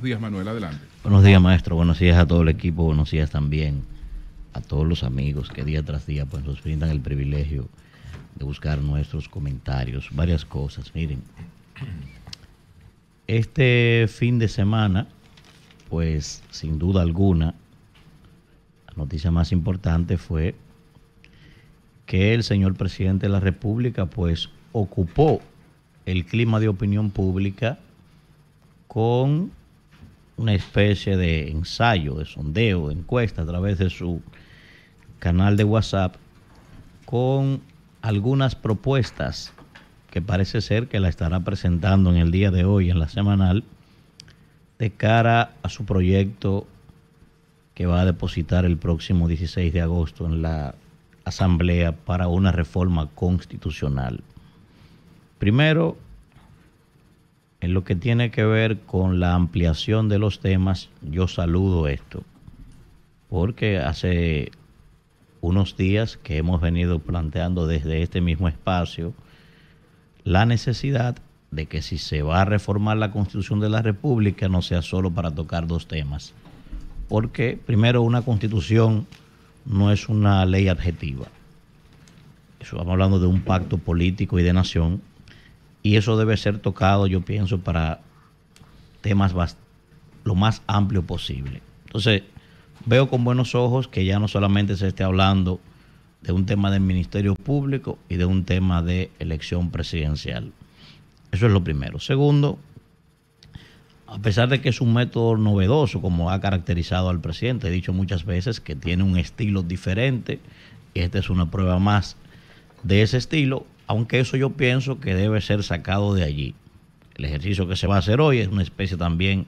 Buenos días, Manuel, adelante. Buenos días, maestro. Buenos días a todo el equipo. Buenos días también a todos los amigos que día tras día pues, nos brindan el privilegio de buscar nuestros comentarios. Varias cosas, miren. Este fin de semana, pues sin duda alguna, la noticia más importante fue que el señor presidente de la República pues ocupó el clima de opinión pública con una especie de ensayo, de sondeo, de encuesta a través de su canal de WhatsApp con algunas propuestas que parece ser que la estará presentando en el día de hoy, en la semanal, de cara a su proyecto que va a depositar el próximo 16 de agosto en la Asamblea para una reforma constitucional. Primero, en lo que tiene que ver con la ampliación de los temas, yo saludo esto, porque hace unos días que hemos venido planteando desde este mismo espacio la necesidad de que si se va a reformar la constitución de la República no sea solo para tocar dos temas, porque primero una constitución no es una ley adjetiva, estamos hablando de un pacto político y de nación y eso debe ser tocado, yo pienso, para temas lo más amplio posible. Entonces, veo con buenos ojos que ya no solamente se esté hablando de un tema del Ministerio Público y de un tema de elección presidencial. Eso es lo primero. Segundo, a pesar de que es un método novedoso, como ha caracterizado al presidente, he dicho muchas veces que tiene un estilo diferente, y esta es una prueba más de ese estilo, aunque eso yo pienso que debe ser sacado de allí. El ejercicio que se va a hacer hoy es una especie también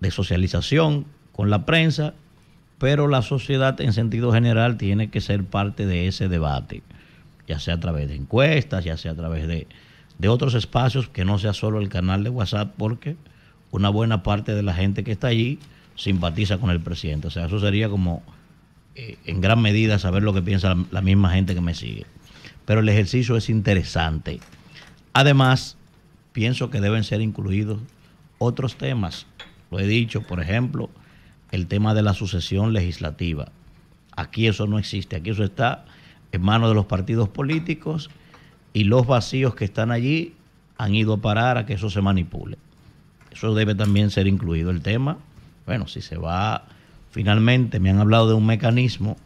de socialización con la prensa, pero la sociedad en sentido general tiene que ser parte de ese debate, ya sea a través de encuestas, ya sea a través de, otros espacios que no sea solo el canal de WhatsApp, porque una buena parte de la gente que está allí simpatiza con el presidente. O sea, eso sería como eh, en gran medida saber lo que piensa la misma gente que me sigue pero el ejercicio es interesante. Además, pienso que deben ser incluidos otros temas. Lo he dicho, por ejemplo, el tema de la sucesión legislativa. Aquí eso no existe, aquí eso está en manos de los partidos políticos y los vacíos que están allí han ido a parar a que eso se manipule. Eso debe también ser incluido el tema. Bueno, si se va, finalmente me han hablado de un mecanismo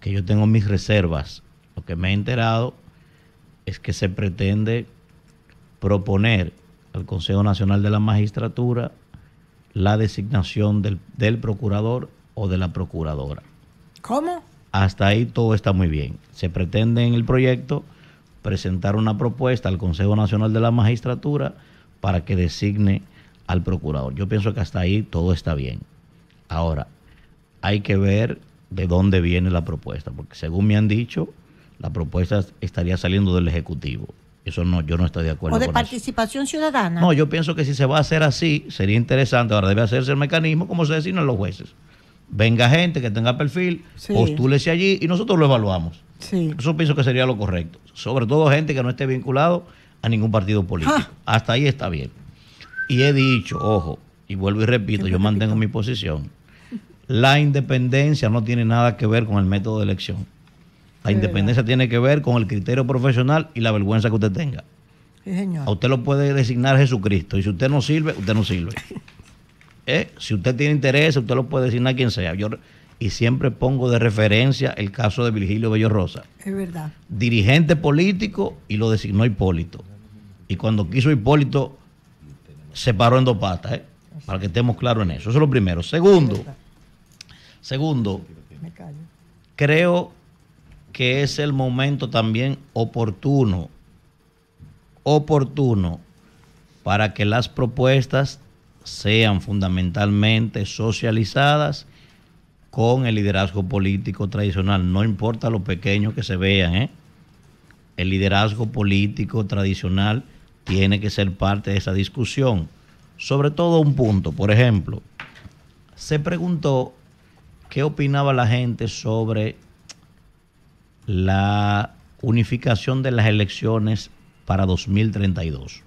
que yo tengo mis reservas lo que me he enterado es que se pretende proponer al Consejo Nacional de la Magistratura la designación del, del procurador o de la procuradora. ¿Cómo? Hasta ahí todo está muy bien. Se pretende en el proyecto presentar una propuesta al Consejo Nacional de la Magistratura para que designe al procurador. Yo pienso que hasta ahí todo está bien. Ahora, hay que ver de dónde viene la propuesta, porque según me han dicho, la propuesta estaría saliendo del Ejecutivo. Eso no, yo no estoy de acuerdo. O de participación ciudadana. No, yo pienso que si se va a hacer así, sería interesante. Ahora debe hacerse el mecanismo como se designan los jueces. Venga gente que tenga perfil, postúlese allí y nosotros lo evaluamos. Sí. Eso pienso que sería lo correcto. Sobre todo gente que no esté vinculado a ningún partido político. Ah. Hasta ahí está bien. Y he dicho, ojo, y vuelvo y repito, yo mantengo mi posición. La independencia no tiene nada que ver con el método de elección. La independencia tiene que ver con el criterio profesional y la vergüenza que usted tenga. A usted lo puede designar Jesucristo. Y si usted no sirve, usted no sirve. Eh, si usted tiene interés, usted lo puede designar quien sea. Yo, y siempre pongo de referencia el caso de Virgilio Bello Rosa. Es verdad. Dirigente político y lo designó Hipólito. Y cuando quiso Hipólito, se paró en dos patas, eh, para que estemos claros en eso. Eso es lo primero. Segundo, segundo, creo que es el momento también oportuno, oportuno para que las propuestas sean fundamentalmente socializadas con el liderazgo político tradicional, no importa lo pequeño que se vean, ¿eh? el liderazgo político tradicional tiene que ser parte de esa discusión. Sobre todo un punto, por ejemplo, se preguntó qué opinaba la gente sobre la unificación de las elecciones para 2032.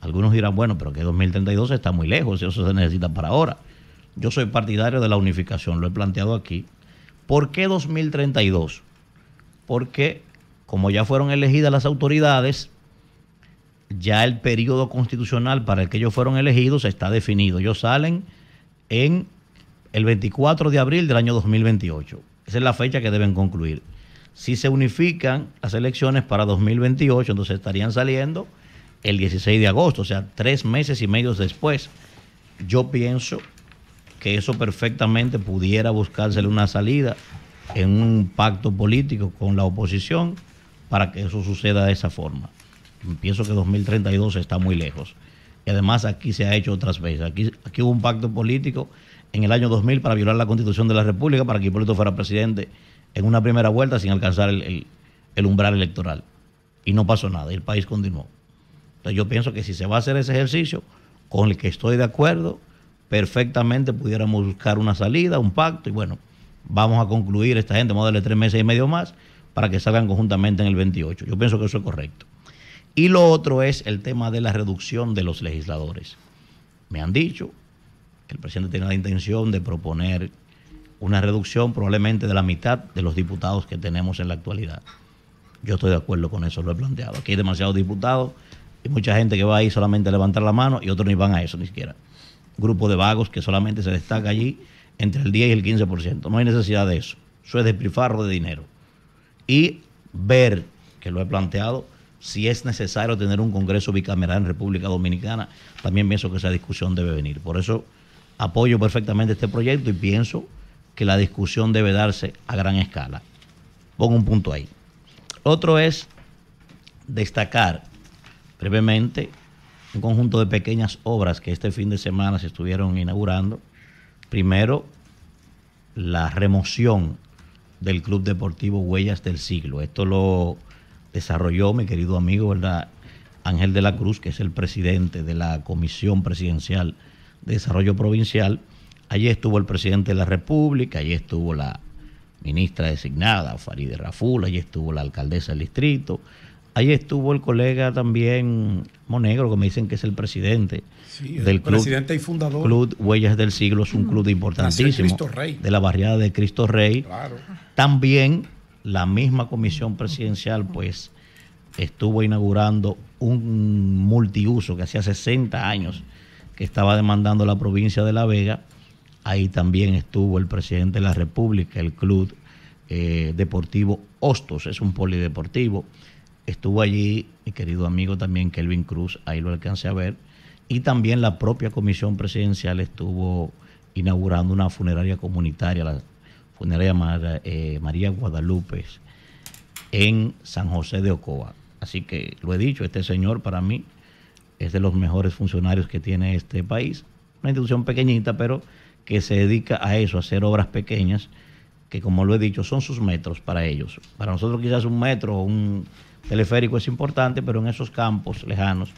Algunos dirán, bueno, pero que 2032 está muy lejos, eso se necesita para ahora. Yo soy partidario de la unificación, lo he planteado aquí. ¿Por qué 2032? Porque como ya fueron elegidas las autoridades, ya el periodo constitucional para el que ellos fueron elegidos está definido. Ellos salen en el 24 de abril del año 2028. Esa es la fecha que deben concluir. Si se unifican las elecciones para 2028, entonces estarían saliendo el 16 de agosto, o sea, tres meses y medio después. Yo pienso que eso perfectamente pudiera buscársele una salida en un pacto político con la oposición para que eso suceda de esa forma. Pienso que 2032 está muy lejos. Y además aquí se ha hecho otras veces. Aquí, aquí hubo un pacto político en el año 2000 para violar la constitución de la República, para que Hipólito fuera presidente en una primera vuelta sin alcanzar el, umbral electoral. Y no pasó nada, el país continuó. Entonces yo pienso que si se va a hacer ese ejercicio, con el que estoy de acuerdo, perfectamente pudiéramos buscar una salida, un pacto, y bueno, vamos a concluir esta gente, vamos a darle tres meses y medio más para que salgan conjuntamente en el 28. Yo pienso que eso es correcto. Y lo otro es el tema de la reducción de los legisladores. Me han dicho que el presidente tiene la intención de proponer una reducción probablemente de la mitad de los diputados que tenemos en la actualidad. Yo estoy de acuerdo con eso, lo he planteado. Aquí hay demasiados diputados y mucha gente que va ahí solamente a levantar la mano y otros ni van a eso ni siquiera. Grupo de vagos que solamente se destaca allí entre el 10 y el 15%. No hay necesidad de eso. Eso es despilfarro de dinero. Y ver, que lo he planteado, si es necesario tener un Congreso bicameral en República Dominicana, también pienso que esa discusión debe venir. Por eso apoyo perfectamente este proyecto y pienso que la discusión debe darse a gran escala. Pongo un punto ahí. Otro es destacar brevemente un conjunto de pequeñas obras que este fin de semana se estuvieron inaugurando. Primero, la remoción del Club Deportivo Huellas del Siglo. Esto lo desarrolló mi querido amigo ¿verdad? Ángel de la Cruz, que es el presidente de la Comisión Presidencial de Desarrollo Provincial Allí estuvo el presidente de la República, allí estuvo la ministra designada, Faride Raful, allí estuvo la alcaldesa del distrito, allí estuvo el colega también Monegro, que me dicen que es el presidente del club, presidente y fundador. Club Huellas del Siglo, es un mm. club importantísimo Rey. de la barriada de Cristo Rey. También la misma comisión presidencial, pues, estuvo inaugurando un multiuso que hacía 60 años que estaba demandando la provincia de La Vega Ahí también estuvo el presidente de la República, el Club eh, Deportivo Hostos, es un polideportivo. Estuvo allí mi querido amigo también Kelvin Cruz, ahí lo alcancé a ver. Y también la propia comisión presidencial estuvo inaugurando una funeraria comunitaria, la funeraria eh, María Guadalupe, en San José de Ocoa. Así que lo he dicho, este señor para mí es de los mejores funcionarios que tiene este país. Una institución pequeñita, pero que se dedica a eso, a hacer obras pequeñas, que como lo he dicho, son sus metros para ellos. Para nosotros quizás un metro o un teleférico es importante, pero en esos campos lejanos,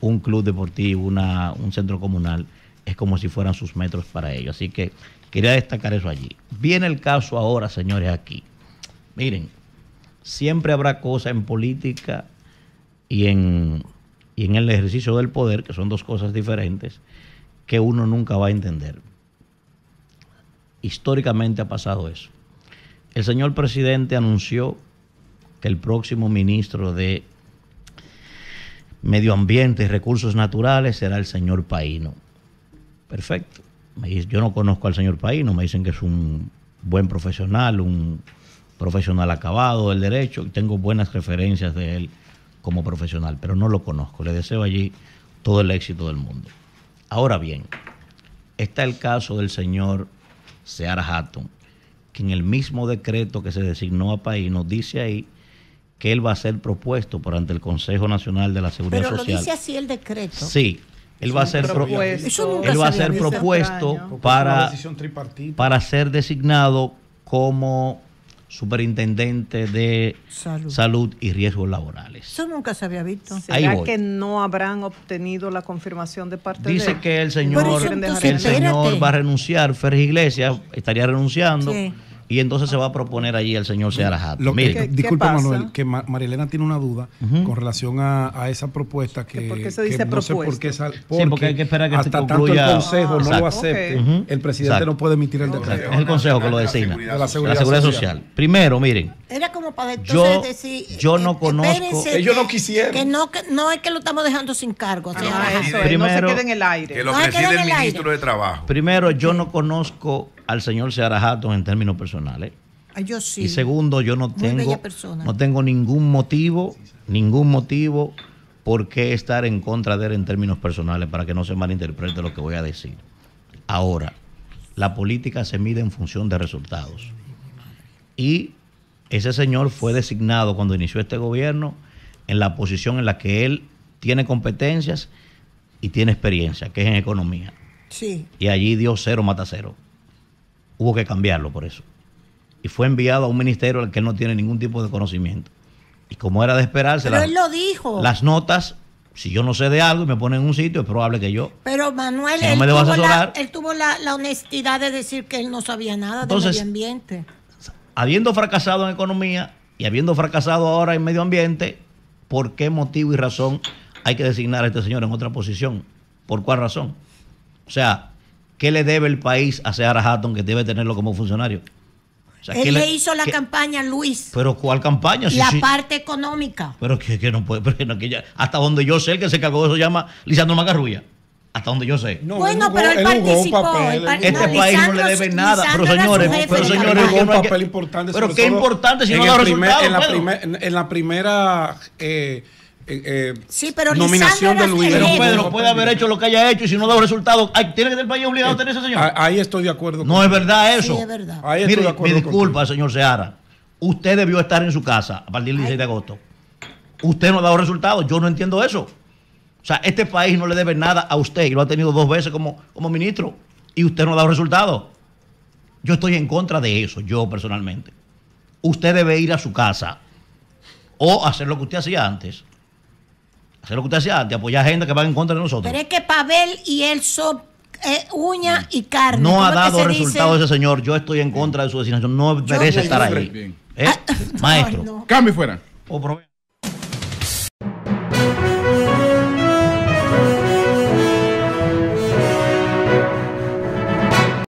un club deportivo, un centro comunal, es como si fueran sus metros para ellos. Así que quería destacar eso allí. Viene el caso ahora, señores, aquí. Miren, siempre habrá cosas en política y en, y en el ejercicio del poder, que son dos cosas diferentes, que uno nunca va a entender. Históricamente ha pasado eso. El señor presidente anunció que el próximo ministro de Medio Ambiente y Recursos Naturales será el señor Paino. Perfecto. yo no conozco al señor Paino, me dicen que es un buen profesional, un profesional acabado del derecho y tengo buenas referencias de él como profesional, pero no lo conozco. Le deseo allí todo el éxito del mundo. Ahora bien, está el caso del señor Seara Hatton, que en el mismo decreto que se designó a país nos dice ahí que él va a ser propuesto por ante el Consejo Nacional de la Seguridad Social. Pero lo dice así el decreto. Sí, él va, ser propuesto, a ser propuesto, para ser designado como superintendente de salud. y riesgos laborales. Eso nunca se había visto. ¿Será que no habrán obtenido la confirmación de parte Dice de Dice que el señor, el señor va a renunciar, Ferri Iglesias estaría renunciando. Sí y entonces se va a proponer allí el señor Seara Lo que, Manuel, que María Marilena tiene una duda con relación a, esa propuesta que. ¿Por qué se dice propuesta? porque, hay que esperar que hasta tanto el Consejo no ah, lo acepte, el presidente no puede emitir el decreto. Es el Consejo que lo designa. La seguridad, social. Primero, miren. Era como para yo, decir. Yo eh, no conozco. Ellos no quisieron. Que no, no es que lo estamos dejando sin cargo. Ah, eso, no se quede en el aire. Que lo preside el ministro de Trabajo. Primero, yo no conozco al señor Seara Hatton en términos personales. yo sí. Y segundo, yo no tengo, no tengo ningún motivo, ningún motivo por qué estar en contra de él en términos personales para que no se malinterprete lo que voy a decir. Ahora, la política se mide en función de resultados. Y ese señor fue designado cuando inició este gobierno en la posición en la que él tiene competencias y tiene experiencia, que es en economía. Sí. Y allí dio cero mata cero hubo que cambiarlo por eso. Y fue enviado a un ministerio al que él no tiene ningún tipo de conocimiento. Y como era de esperarse, las, lo dijo. las notas, si yo no sé de algo y me ponen en un sitio, es probable que yo. Pero Manuel, él, tuvo la, honestidad de decir que él no sabía nada entonces, de medio ambiente. Habiendo fracasado en economía y habiendo fracasado ahora en medio ambiente, ¿por qué motivo y razón hay que designar a este señor en otra posición? ¿Por cuál razón? O sea, ¿qué le debe el país a Seara Hatton que debe tenerlo como funcionario? Él le, hizo la campaña campaña, Luis. ¿Pero cuál campaña? la parte económica. Pero que, no puede. hasta donde yo sé, el que se cagó eso se llama Lisandro Macarrulla. Hasta donde yo sé. bueno, pero él, participó. este país no le debe nada. pero señores, pero señores, papel importante. Pero qué importante si no en, la primera. Eh, eh, eh, sí, pero nominación de Pedro puede haber hecho lo que haya hecho y si no da resultados, tiene que tener el país obligado a tener ese señor. Ahí estoy de acuerdo. no es verdad eso. Ahí estoy de acuerdo mi disculpa, señor Seara. Usted debió estar en su casa a partir del 16 de agosto. Usted no ha dado resultados. Yo no entiendo eso. O sea, este país no le debe nada a usted y lo ha tenido dos veces como, como ministro y usted no ha dado resultados. Yo estoy en contra de eso, yo personalmente. Usted debe ir a su casa o hacer lo que usted hacía antes eso es lo que usted de apoyar a gente que va en contra de nosotros. Pero es que Pavel y él son eh, uña mm. y carne. No ha dado resultado ese señor. Yo estoy en contra de su designación. No merece estar ahí. ¿Eh? Ah, Maestro. No. fuera. O